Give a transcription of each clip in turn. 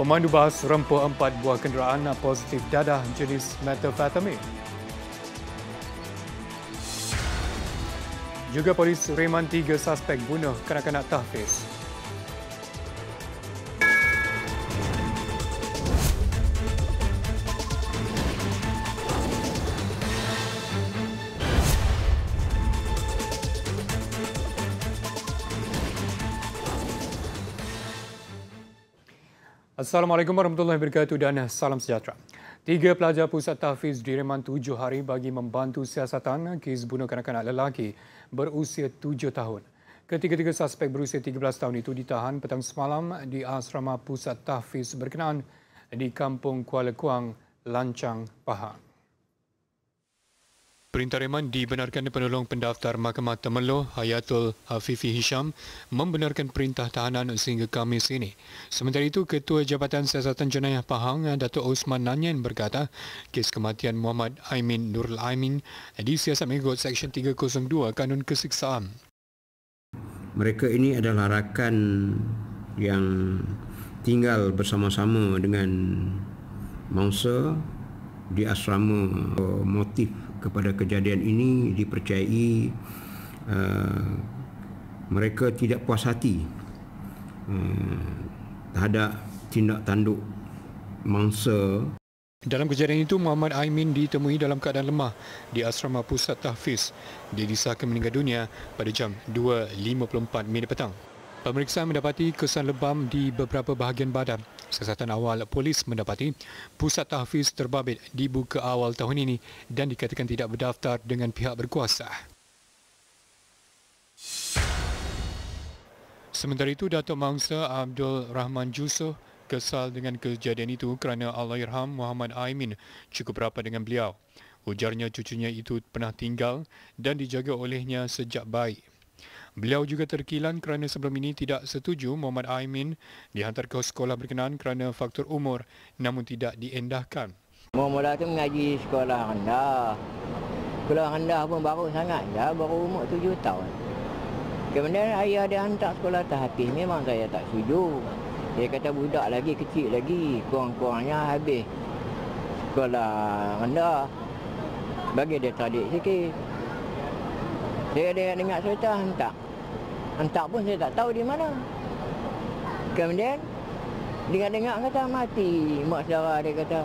Pemandu bas rempuh empat buah kenderaan positif dadah jenis metafetamin. Juga polis reman tiga suspek bunuh kanak-kanak tahfiz. Assalamualaikum warahmatullahi wabarakatuh dan eh, salam sejahtera. Tiga pelajar pusat tahfiz direman tujuh hari bagi membantu siasatan kes bunuh kanak-kanak lelaki berusia tujuh tahun. Ketiga-tiga suspek berusia 13 tahun itu ditahan petang semalam di asrama pusat tahfiz berkenaan di kampung Kuala Kuang, Lancang, Pahang. Perintah Rehman dibenarkan penolong pendaftar Mahkamah Temeloh Hayatul Hafifi Hisham membenarkan perintah tahanan sehingga Kamis ini. Sementara itu, Ketua Jabatan Siasatan Jenayah Pahang, Datuk Osman Nanyan berkata, kes kematian Muhammad Aimin Nurul Aimin di Siasat Mengikut Seksyen 302 Kanun Kesiksaan. Mereka ini adalah rakan yang tinggal bersama-sama dengan mangsa di asrama eh, motif kepada kejadian ini dipercayai uh, mereka tidak puas hati uh, terhadap tindak tanduk mangsa dalam kejadian itu, Muhammad Aimin ditemui dalam keadaan lemah di asrama pusat tahfiz. Dia disahkan meninggal dunia pada jam 2.54 minit petang. Pemeriksaan mendapati kesan lebam di beberapa bahagian badan Siasatan awal polis mendapati pusat tahfiz terbabit dibuka awal tahun ini dan dikatakan tidak berdaftar dengan pihak berkuasa. Sementara itu, Datuk Mangsa Abdul Rahman Jusuf kesal dengan kejadian itu kerana Allahyarham Muhammad Aimin cukup rapat dengan beliau. Ujarnya cucunya itu pernah tinggal dan dijaga olehnya sejak baik. Beliau juga terkilan kerana sebelum ini tidak setuju Muhammad Aimin dihantar ke sekolah berkenaan kerana faktor umur namun tidak diendahkan. Muhammad Aimin mengaji sekolah rendah. Sekolah rendah pun baru sangat dah, baru umur tujuh tahun. Kemudian ayah dia hantar sekolah hati, memang saya tak setuju. Dia kata budak lagi kecil lagi, kurang-kurangnya habis sekolah rendah. Bagi dia tadi sikit dia ada dengar cerita hantar. Hantar pun saya tak tahu di mana. Kemudian dengar-dengar kata mati mak saudara dia kata.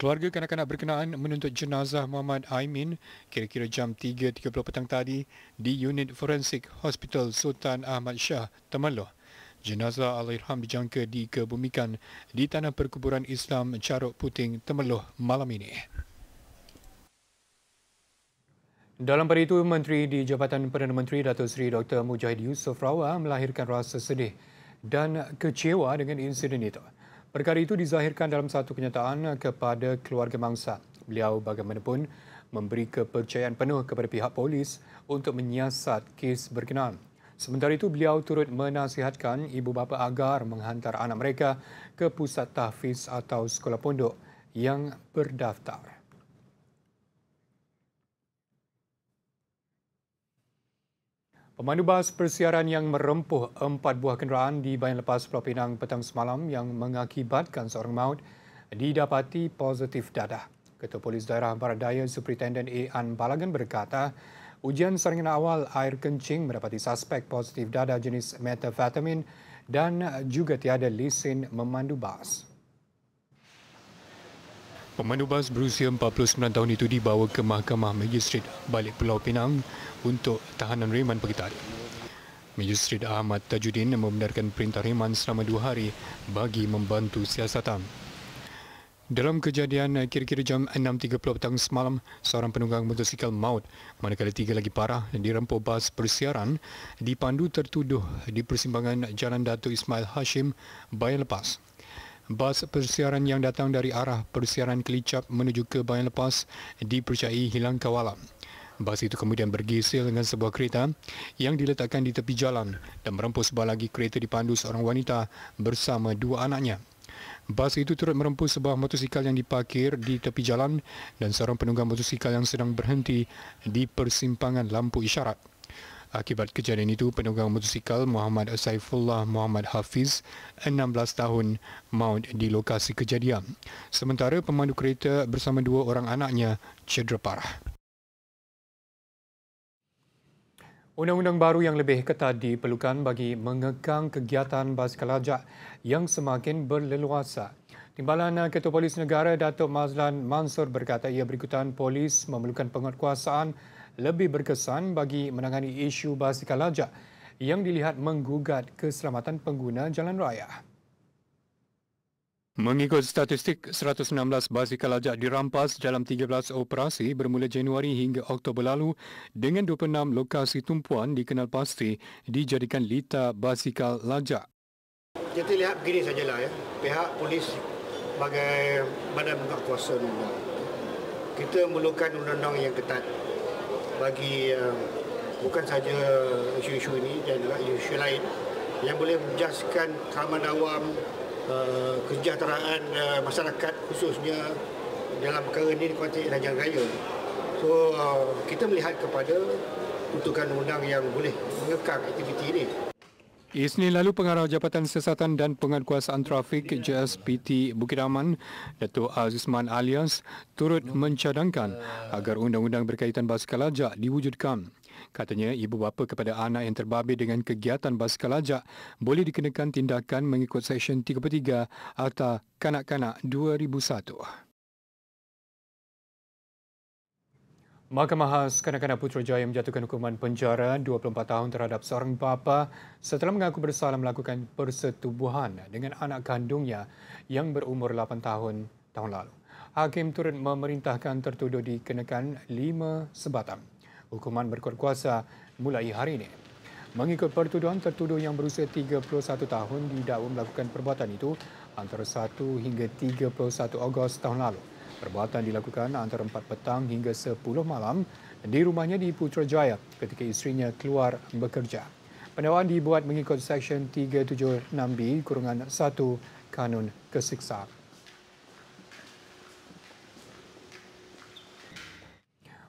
Keluarga kanak-kanak berkenaan menuntut jenazah Muhammad Aimin kira-kira jam 3.30 petang tadi di unit forensik Hospital Sultan Ahmad Shah, Temerloh. Jenazah Alirham dijangka dikebumikan di tanah perkuburan Islam Carok Puting, Temerloh malam ini. Dalam pada itu, Menteri di Jabatan Perdana Menteri Datuk Seri Dr. Mujahid Yusof Rawa melahirkan rasa sedih dan kecewa dengan insiden itu. Perkara itu dizahirkan dalam satu kenyataan kepada keluarga mangsa. Beliau bagaimanapun memberi kepercayaan penuh kepada pihak polis untuk menyiasat kes berkenaan. Sementara itu, beliau turut menasihatkan ibu bapa agar menghantar anak mereka ke pusat tahfiz atau sekolah pondok yang berdaftar. Pemandu bas persiaran yang merempuh empat buah kenderaan di Bayan Lepas Pulau Pinang petang semalam yang mengakibatkan seorang maut didapati positif dadah. Ketua Polis Daerah Barat Daya Superintendent A. An Balagan berkata, ujian saringan awal air kencing mendapati suspek positif dadah jenis metafetamin dan juga tiada lesen memandu bas. Pemandu bas berusia 49 tahun itu dibawa ke Mahkamah Magistrate Balik Pulau Pinang untuk tahanan reman pagi tadi. Magistrate Ahmad Tajuddin membenarkan perintah reman selama dua hari bagi membantu siasatan. Dalam kejadian kira-kira jam 6.30 petang semalam, seorang penunggang motosikal maut manakala tiga lagi parah dirempuh bas persiaran dipandu tertuduh di persimpangan Jalan Datuk Ismail Hashim, bayar Lepas. Bas persiaran yang datang dari arah persiaran Kelicap menuju ke Bayan Lepas dipercayai hilang kawalan. Bas itu kemudian bergesel dengan sebuah kereta yang diletakkan di tepi jalan dan merempuh sebuah lagi kereta dipandu seorang wanita bersama dua anaknya. Bas itu turut merempuh sebuah motosikal yang diparkir di tepi jalan dan seorang penunggang motosikal yang sedang berhenti di persimpangan lampu isyarat akibat kejadian itu penunggang motosikal Muhammad Saifullah Muhammad Hafiz 16 tahun maut di lokasi kejadian sementara pemandu kereta bersama dua orang anaknya cedera parah Undang-undang baru yang lebih ketat diperlukan bagi mengekang kegiatan basikal ajak yang semakin berleluasa. Timbalan Ketua Polis Negara Datuk Mazlan Mansor berkata ia berikutan polis memerlukan penguatkuasaan lebih berkesan bagi menangani isu basikal lajak yang dilihat menggugat keselamatan pengguna jalan raya. Mengikut statistik, 116 basikal lajak dirampas dalam 13 operasi bermula Januari hingga Oktober lalu dengan 26 lokasi tumpuan dikenal pasti dijadikan lita basikal lajak. Jadi lihat begini sajalah ya. Pihak polis sebagai badan berkuasa dulu. Kita memerlukan undang-undang yang ketat bagi uh, bukan saja isu-isu ini dan juga isu lain yang boleh menjaskan keamanan awam, uh, kesejahteraan uh, masyarakat khususnya dalam perkara ini di konteks Rajang Raya. So, uh, kita melihat kepada untukkan undang yang boleh mengekang aktiviti ini. Isnin lalu pengarah Jabatan Siasatan dan Pengankuasaan Trafik JSPT Bukit Raman Dato' Azizman Alias turut mencadangkan agar undang-undang berkaitan basikal ajak diwujudkan. Katanya ibu bapa kepada anak yang terbabit dengan kegiatan basikal ajak boleh dikenakan tindakan mengikut Seksyen 33 atau Kanak-Kanak 2001. Mahkamah Khas Kanak-Kanak Putrajaya menjatuhkan hukuman penjara 24 tahun terhadap seorang bapa setelah mengaku bersalah melakukan persetubuhan dengan anak kandungnya yang berumur 8 tahun tahun lalu. Hakim turut memerintahkan tertuduh dikenakan 5 sebatang. Hukuman berkuat kuasa mulai hari ini. Mengikut pertuduhan, tertuduh yang berusia 31 tahun didakwa melakukan perbuatan itu antara 1 hingga 31 Ogos tahun lalu. Perbuatan dilakukan antara 4 petang hingga 10 malam di rumahnya di Putrajaya ketika isterinya keluar bekerja. Pendakwaan dibuat mengikut Seksyen 376B kurungan 1 Kanun Kesiksa.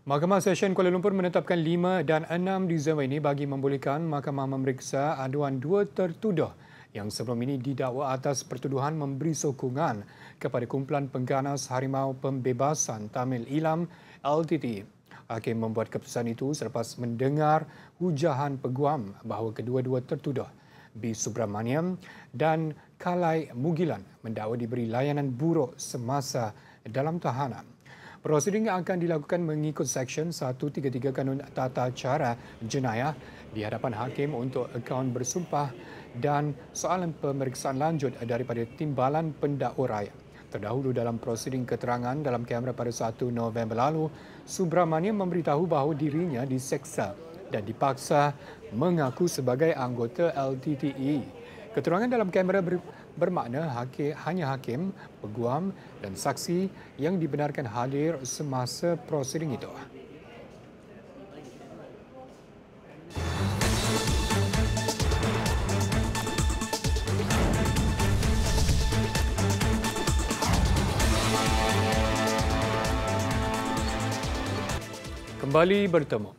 Mahkamah Seksyen Kuala Lumpur menetapkan 5 dan 6 Disember ini bagi membolehkan mahkamah memeriksa aduan dua tertuduh yang sebelum ini didakwa atas pertuduhan memberi sokongan kepada kumpulan pengganas Harimau Pembebasan Tamil Ilam LTT. Hakim membuat keputusan itu selepas mendengar hujahan peguam bahawa kedua-dua tertuduh B. Subramaniam dan Kalai Mugilan mendakwa diberi layanan buruk semasa dalam tahanan. Prosiding akan dilakukan mengikut Seksyen 133 Kanun Tata Cara Jenayah di hadapan hakim untuk akaun bersumpah dan soalan pemeriksaan lanjut daripada timbalan pendakwa rakyat. Terdahulu dalam prosiding keterangan dalam kamera pada 1 November lalu, Subramanian memberitahu bahawa dirinya diseksa dan dipaksa mengaku sebagai anggota LTTE. Keterangan dalam kamera ber- bermakna hake- hanya hakim, peguam dan saksi yang dibenarkan hadir semasa prosiding itu. Kembali bertemu.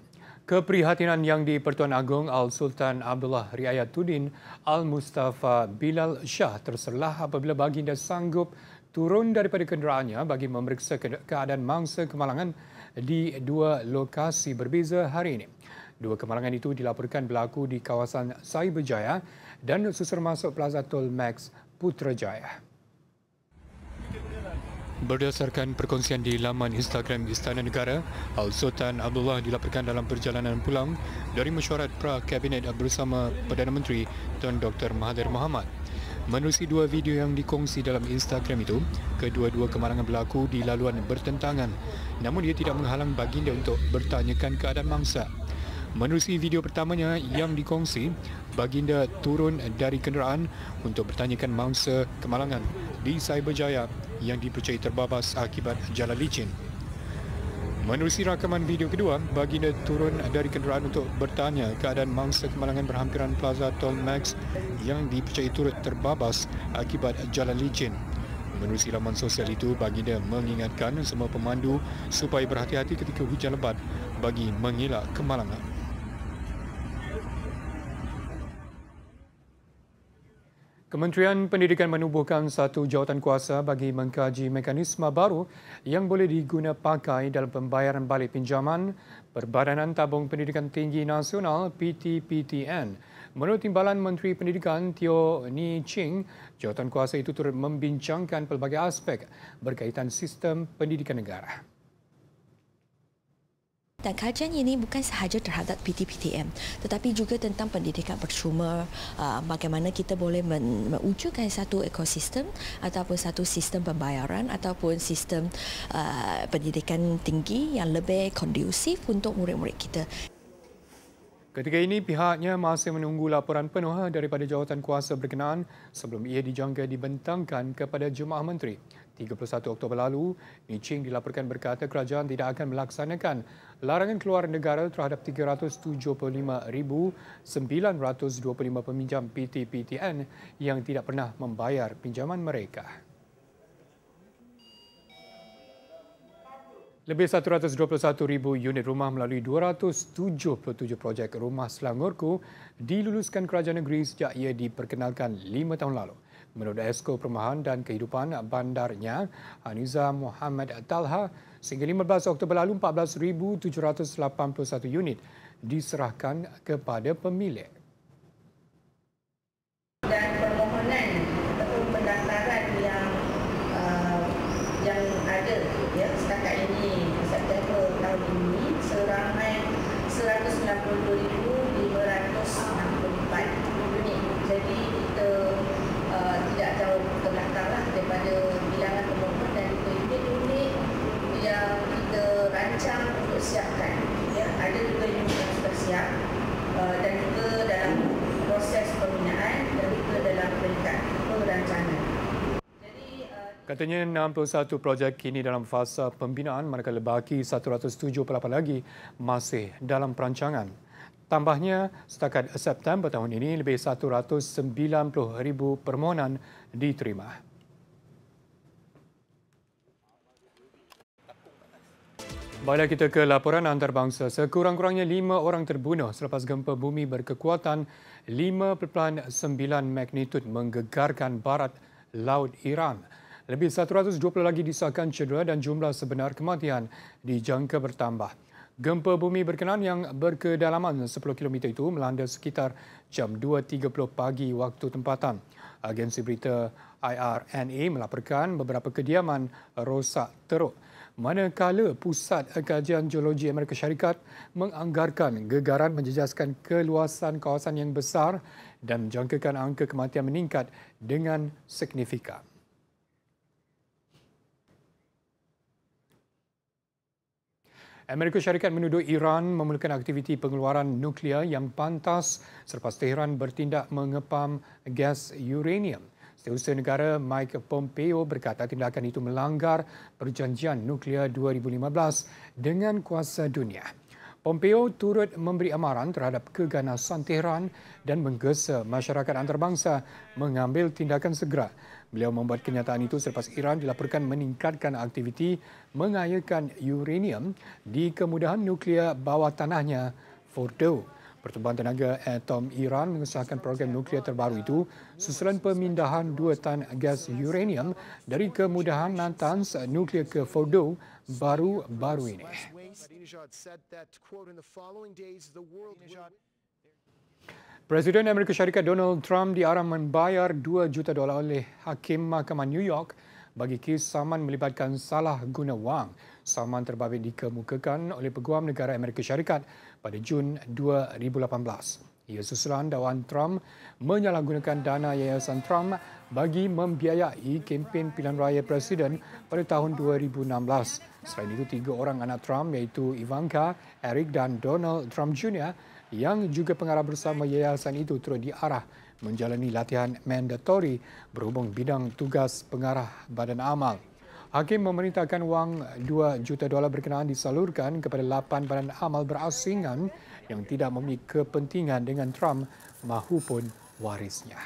Keprihatinan yang di Pertuan Agong Al-Sultan Abdullah Riayatuddin Al-Mustafa Bilal Shah terserlah apabila baginda sanggup turun daripada kenderaannya bagi memeriksa keadaan mangsa kemalangan di dua lokasi berbeza hari ini. Dua kemalangan itu dilaporkan berlaku di kawasan Saibajaya dan susur masuk Plaza Tol Max Putrajaya. Berdasarkan perkongsian di laman Instagram Istana Negara, Al-Sultan Abdullah dilaporkan dalam perjalanan pulang dari mesyuarat pra-kabinet bersama Perdana Menteri Tuan Dr. Mahathir Mohamad. Menerusi dua video yang dikongsi dalam Instagram itu, kedua-dua kemalangan berlaku di laluan bertentangan. Namun ia tidak menghalang baginda untuk bertanyakan keadaan mangsa Menerusi video pertamanya yang dikongsi, Baginda turun dari kenderaan untuk bertanyakan mangsa kemalangan di Cyberjaya yang dipercayai terbabas akibat jalan licin. Menerusi rakaman video kedua, Baginda turun dari kenderaan untuk bertanya keadaan mangsa kemalangan berhampiran Plaza Tol Max yang dipercayai turut terbabas akibat jalan licin. Menerusi laman sosial itu, Baginda mengingatkan semua pemandu supaya berhati-hati ketika hujan lebat bagi mengelak kemalangan. Kementerian Pendidikan menubuhkan satu jawatan kuasa bagi mengkaji mekanisme baru yang boleh diguna pakai dalam pembayaran balik pinjaman Perbadanan Tabung Pendidikan Tinggi Nasional PTPTN. Menurut Timbalan Menteri Pendidikan Tio Ni Ching, jawatan kuasa itu turut membincangkan pelbagai aspek berkaitan sistem pendidikan negara. Dan kajian ini bukan sahaja terhadap PTPTM tetapi juga tentang pendidikan percuma ah, bagaimana kita boleh mewujudkan satu ekosistem ataupun satu sistem pembayaran ataupun sistem ah, pendidikan tinggi yang lebih kondusif untuk murid-murid kita. Ketika ini pihaknya masih menunggu laporan penuh daripada jawatan kuasa berkenaan sebelum ia dijangka dibentangkan kepada Jemaah Menteri. 31 Oktober lalu, Mi Ching dilaporkan berkata kerajaan tidak akan melaksanakan larangan keluar negara terhadap 375,925 peminjam PTPTN yang tidak pernah membayar pinjaman mereka. Lebih 121,000 unit rumah melalui 277 projek rumah Selangorku diluluskan kerajaan negeri sejak ia diperkenalkan 5 tahun lalu. Menurut Esko Perumahan dan Kehidupan Bandarnya, Aniza Muhammad Talha, sehingga 15 Oktober lalu 14,781 unit diserahkan kepada pemilik. 6.61 projek kini dalam fasa pembinaan manakala baki 178 lagi masih dalam perancangan. Tambahnya, setakat September tahun ini, lebih 190,000 permohonan diterima. Baiklah kita ke laporan antarabangsa. Sekurang-kurangnya lima orang terbunuh selepas gempa bumi berkekuatan 5.9 magnitud menggegarkan barat laut Iran. Lebih 120 lagi disahkan cedera dan jumlah sebenar kematian dijangka bertambah. Gempa bumi berkenan yang berkedalaman 10 km itu melanda sekitar jam 2.30 pagi waktu tempatan. Agensi berita IRNA melaporkan beberapa kediaman rosak teruk. Manakala Pusat Kajian Geologi Amerika Syarikat menganggarkan gegaran menjejaskan keluasan kawasan yang besar dan menjangkakan angka kematian meningkat dengan signifikan. Amerika Syarikat menuduh Iran memulakan aktiviti pengeluaran nuklear yang pantas selepas Tehran bertindak mengepam gas uranium. Setiausaha negara Mike Pompeo berkata tindakan itu melanggar perjanjian nuklear 2015 dengan kuasa dunia. Pompeo turut memberi amaran terhadap keganasan Tehran dan menggesa masyarakat antarabangsa mengambil tindakan segera. Beliau membuat kenyataan itu selepas Iran dilaporkan meningkatkan aktiviti mengayakan uranium di kemudahan nuklear bawah tanahnya Fordo. Pertubuhan tenaga atom Iran mengesahkan program nuklear terbaru itu susulan pemindahan dua tan gas uranium dari kemudahan Natanz nuklear ke Fordo baru-baru ini days. Ahmadinejad said that, quote, in the following days, the world Presiden Amerika Syarikat Donald Trump diarah membayar 2 juta dolar oleh Hakim Mahkamah New York bagi kes saman melibatkan salah guna wang. Saman terbabit dikemukakan oleh Peguam Negara Amerika Syarikat pada Jun 2018. Ia susulan dakwaan Trump menyalahgunakan dana Yayasan Trump bagi membiayai kempen pilihan raya presiden pada tahun 2016. Selain itu, tiga orang anak Trump iaitu Ivanka, Eric dan Donald Trump Jr. yang juga pengarah bersama yayasan itu turut diarah menjalani latihan mandatory berhubung bidang tugas pengarah badan amal. Hakim memerintahkan wang 2 juta dolar berkenaan disalurkan kepada 8 badan amal berasingan yang tidak memiliki kepentingan dengan Trump maupun warisnya.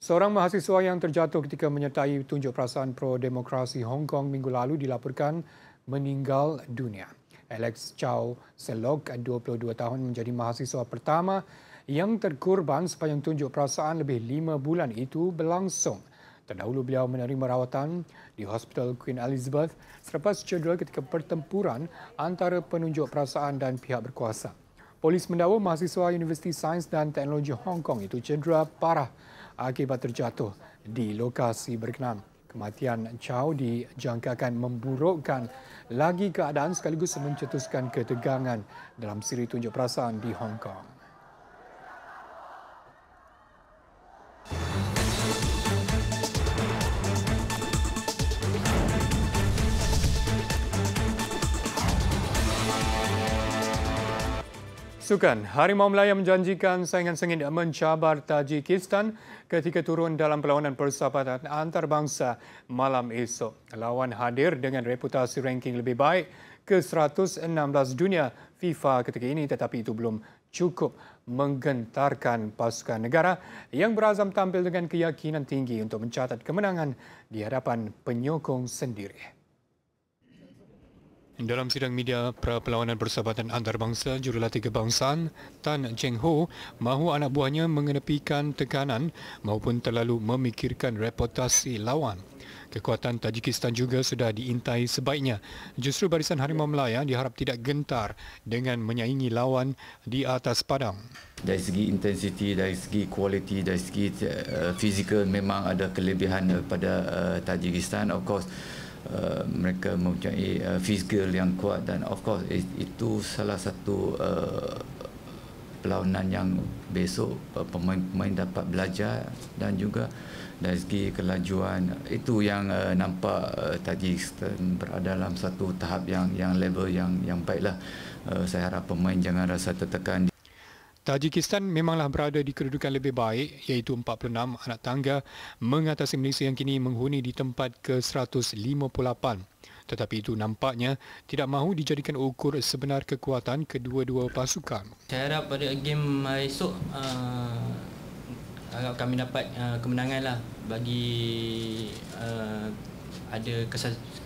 Seorang mahasiswa yang terjatuh ketika menyertai tunjuk perasaan pro-demokrasi Hong Kong minggu lalu dilaporkan meninggal dunia. Alex Chow Selok, 22 tahun, menjadi mahasiswa pertama yang terkorban sepanjang tunjuk perasaan lebih lima bulan itu berlangsung. Terdahulu beliau menerima rawatan di Hospital Queen Elizabeth selepas cedera ketika pertempuran antara penunjuk perasaan dan pihak berkuasa. Polis mendakwa mahasiswa Universiti Sains dan Teknologi Hong Kong itu cedera parah akibat terjatuh di lokasi berkenaan. Kematian Chow dijangkakan memburukkan lagi keadaan sekaligus mencetuskan ketegangan dalam siri tunjuk perasaan di Hong Kong. Sukan, Harimau Melayu menjanjikan saingan sengit mencabar Tajikistan ketika turun dalam perlawanan persahabatan antarabangsa malam esok. Lawan hadir dengan reputasi ranking lebih baik ke 116 dunia FIFA ketika ini tetapi itu belum cukup menggentarkan pasukan negara yang berazam tampil dengan keyakinan tinggi untuk mencatat kemenangan di hadapan penyokong sendiri. Dalam sidang media perlawanan persahabatan antarabangsa jurulatih kebangsaan Tan Cheng Ho mahu anak buahnya mengenepikan tekanan maupun terlalu memikirkan reputasi lawan. Kekuatan Tajikistan juga sudah diintai sebaiknya. Justru barisan Harimau Melaya diharap tidak gentar dengan menyaingi lawan di atas padang. Dari segi intensiti, dari segi kualiti, dari segi uh, fizikal memang ada kelebihan pada eh, Tajikistan. Of course, Uh, mereka mempunyai uh, fizikal yang kuat dan of course it, itu salah satu uh, perlawanan yang besok uh, pemain-pemain dapat belajar dan juga dari segi kelajuan itu yang uh, nampak uh, Tajikistan berada dalam satu tahap yang yang level yang yang baiklah uh, saya harap pemain jangan rasa tertekan Tajikistan memanglah berada di kedudukan lebih baik iaitu 46 anak tangga mengatasi Malaysia yang kini menghuni di tempat ke-158. Tetapi itu nampaknya tidak mahu dijadikan ukur sebenar kekuatan kedua-dua pasukan. Saya harap pada game esok uh, kami dapat uh, kemenangan lah bagi uh, ada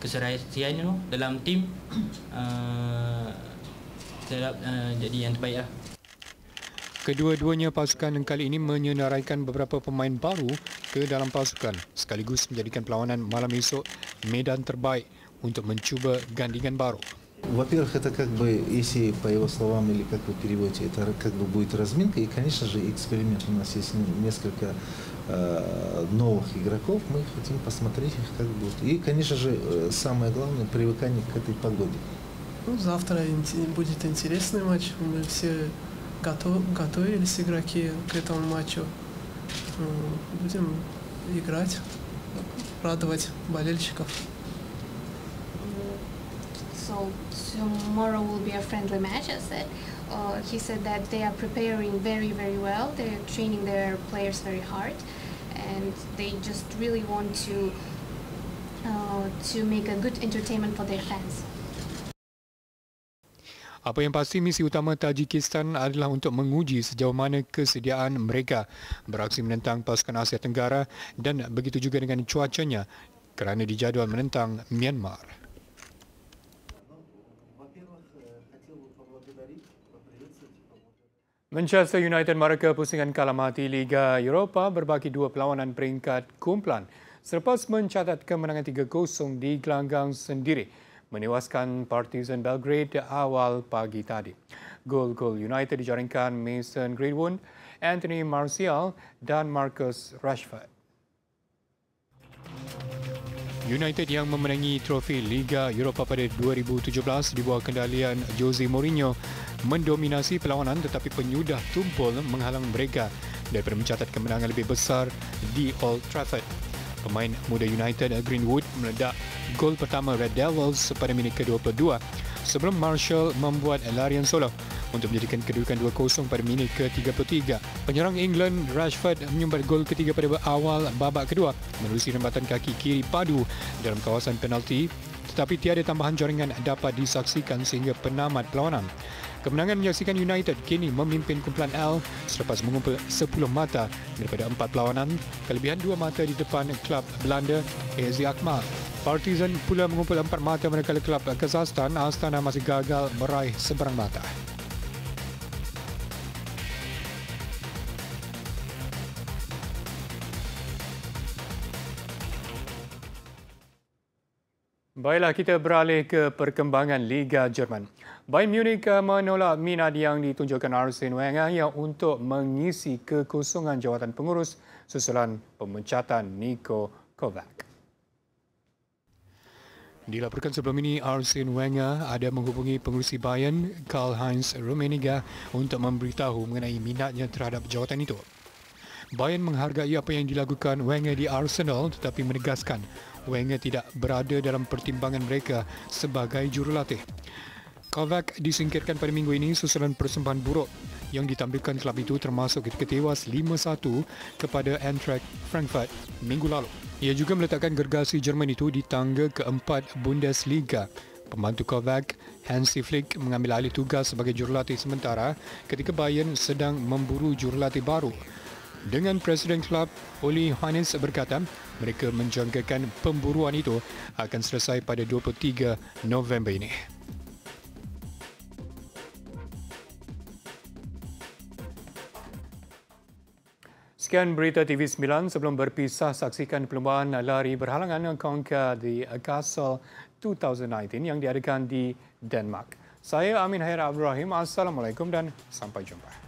keserasian dalam tim. Uh, saya harap uh, jadi yang terbaik lah. Kedua-duanya pasukan kali ini menyenaraikan beberapa pemain baru ke dalam pasukan sekaligus menjadikan perlawanan malam esok medan terbaik untuk mencuba gandingan baru. Во-первых, это как бы, если по его словам или как вы переводите, это как бы будет разминка. И, конечно же, эксперимент. У нас есть несколько э, новых игроков. Мы хотим посмотреть их, как будут. И, конечно же, э, самое главное, привыкание к этой погоде. Ну, завтра будет интересный матч. Мы все готов, готовились игроки к этому матчу. Будем играть, радовать болельщиков. So tomorrow will be a friendly match, I said. Uh, he said that they are preparing very, very well. They're training their players very hard, and they just really want to uh, to make a good entertainment for their fans. Apa yang pasti misi utama Tajikistan adalah untuk menguji sejauh mana kesediaan mereka beraksi menentang pasukan Asia Tenggara dan begitu juga dengan cuacanya kerana dijadual menentang Myanmar. Manchester United mereka pusingan kalah mati Liga Eropa berbagi dua perlawanan peringkat kumpulan selepas mencatat kemenangan 3-0 di gelanggang sendiri menewaskan Partizan Belgrade awal pagi tadi. Gol-gol United dijaringkan Mason Greenwood, Anthony Martial dan Marcus Rashford. United yang memenangi trofi Liga Europa pada 2017 di bawah kendalian Jose Mourinho mendominasi perlawanan tetapi penyudah tumpul menghalang mereka daripada mencatat kemenangan lebih besar di Old Trafford pemain muda United eh, Greenwood meledak gol pertama Red Devils pada minit ke-22 sebelum Marshall membuat larian solo untuk menjadikan kedudukan 2-0 pada minit ke-33. Penyerang England Rashford menyumbat gol ketiga pada awal babak kedua melalui rembatan kaki kiri padu dalam kawasan penalti tetapi tiada tambahan jaringan dapat disaksikan sehingga penamat perlawanan. Kemenangan menyaksikan United kini memimpin kumpulan L selepas mengumpul 10 mata daripada 4 perlawanan. Kelebihan 2 mata di depan klub Belanda, AZ Akmal. Partizan pula mengumpul 4 mata manakala klub Kazakhstan, Astana masih gagal meraih sebarang mata. Baiklah, kita beralih ke perkembangan Liga Jerman. Bayern Munich eh, menolak minat yang ditunjukkan Arsene Wenger yang untuk mengisi kekosongan jawatan pengurus susulan pemecatan Niko Kovac. Dilaporkan sebelum ini, Arsene Wenger ada menghubungi pengurusi Bayern, Karl-Heinz Rummenigge, untuk memberitahu mengenai minatnya terhadap jawatan itu. Bayern menghargai apa yang dilakukan Wenger di Arsenal tetapi menegaskan Wenger tidak berada dalam pertimbangan mereka sebagai jurulatih. Kovac disingkirkan pada minggu ini susulan persembahan buruk yang ditampilkan kelab itu termasuk ketika tewas 5-1 kepada Eintracht Frankfurt minggu lalu. Ia juga meletakkan gergasi Jerman itu di tangga keempat Bundesliga. Pembantu Kovac, Hansi Flick mengambil alih tugas sebagai jurulatih sementara ketika Bayern sedang memburu jurulatih baru dengan Presiden Klub, Oli Hoanes berkata mereka menjangkakan pemburuan itu akan selesai pada 23 November ini. Sekian berita TV9. Sebelum berpisah, saksikan perlombaan lari berhalangan Conquer the Castle 2019 yang diadakan di Denmark. Saya Amin Hayar Abdul Assalamualaikum dan sampai jumpa.